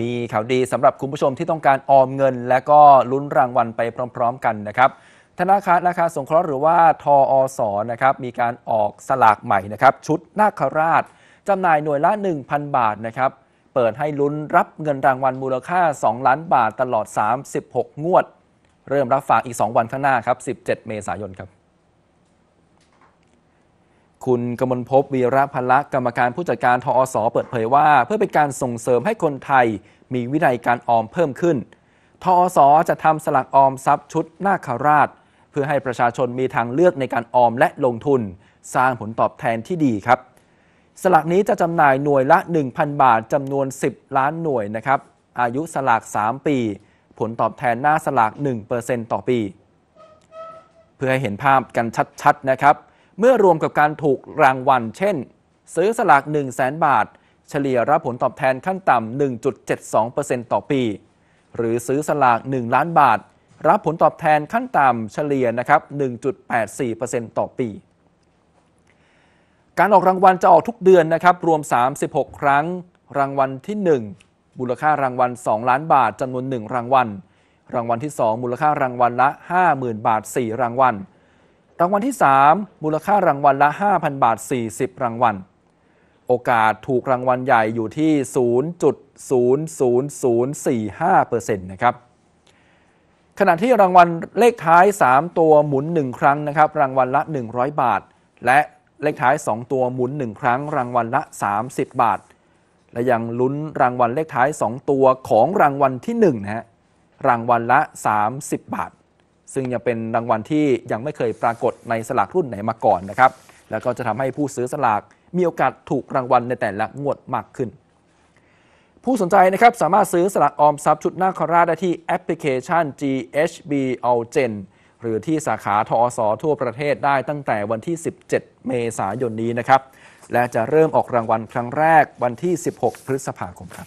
มีข่าวดีสำหรับคุณผู้ชมที่ต้องการออมเงิน และก็ลุ้นรางวัลไปพร้อมๆกันนะครับธนาคารนาคาสงเคราะห์หรือว่าทออสนะครับมีการออกสลากใหม่นะครับ ชุดนาคราชจำหน่ายหน่วยละ 1,000 บาทนะครับเปิดให้ลุ้นรับเงินรางวัลมูลค่า 2 ล้านบาทตลอด 36 งวด เริ่มรับฝากอีก 2 วันข้างหน้าครับ17 เมษายนครับคุณกมลภพวีระพันละกรรมการผู้จัดการทอสเปิดเผยว่า เพื่อเป็นการส่งเสริมให้คนไทย มีวินัยการออมเพิ่มขึ้น ทอสจะทำสลักออมทรัพย์ชุดนาคาราช เพื่อให้ประชาชนมีทางเลือกในการออมและลงทุน สร้างผลตอบแทนที่ดีครับ สลักนี้จะจำหน่ายหน่วยละ 1,000 บาทจำนวน 10 ล้านหน่วยนะครับ อายุสลาก3 ปี ผลตอบแทนหน้าสลาก1%ต่อปี เพื่อให้เห็นภาพกันชัดๆนะครับเมื่อรวมกับการถูกรางวัลเช่น ซื้อสลาก1 0 0 0 0แบาทเฉลี่ย รับผลตอบแทนขั้นต่ำ1.72%ต่อปี หรือซื้อสลาก 1 ล้านบาท รับผลตอบแทนขั้นต่ำเฉลี่ยนะครับ1.84%ต่อปี การออกรางวัลจะออกทุกเดือนนะครับรวม 36 ครั้ง รางวัลที่1มูลค่ารางวัล 2 ล้านบาทจำนวน 1 รางวัล รางวัลที่ 2 มูลค่ารางวัลละ50,000 บาท 4 รางวัลรางวัลที่ 3 มูลค่ารางวัลละ 5,000 บาท 40 รางวัล โอกาสถูกรางวัลใหญ่อยู่ที่ 0.00045%นะครับ ขณะที่รางวัลเลขท้าย 3 ตัวหมุน 1 ครั้งนะครับรางวัลละ 100 บาท และเลขท้าย 2 ตัวหมุน 1 ครั้ง รางวัลละ 30 บาท และยังลุ้นรางวัลเลขท้าย 2 ตัวของรางวัลที่1นะฮะรางวัลละ 30 บาทซึ่งยังเป็นรางวัลที่ยังไม่เคยปรากฏในสลากรุ่นไหนมาก่อนนะครับ แล้วก็จะทำให้ผู้ซื้อสลากมีโอกาสถูกรางวัลในแต่ละงวดมากขึ้น ผู้สนใจนะครับสามารถซื้อสลากออมทรัพย์ชุดหน้าคาราได้ที่แอปพลิเคชัน GHB All Gen หรือที่สาขาทอสอทั่วประเทศได้ตั้งแต่วันที่ 17 เมษายนนี้นะครับ และจะเริ่มออกรางวัลครั้งแรกวันที่ 16 พฤษภาคมครับ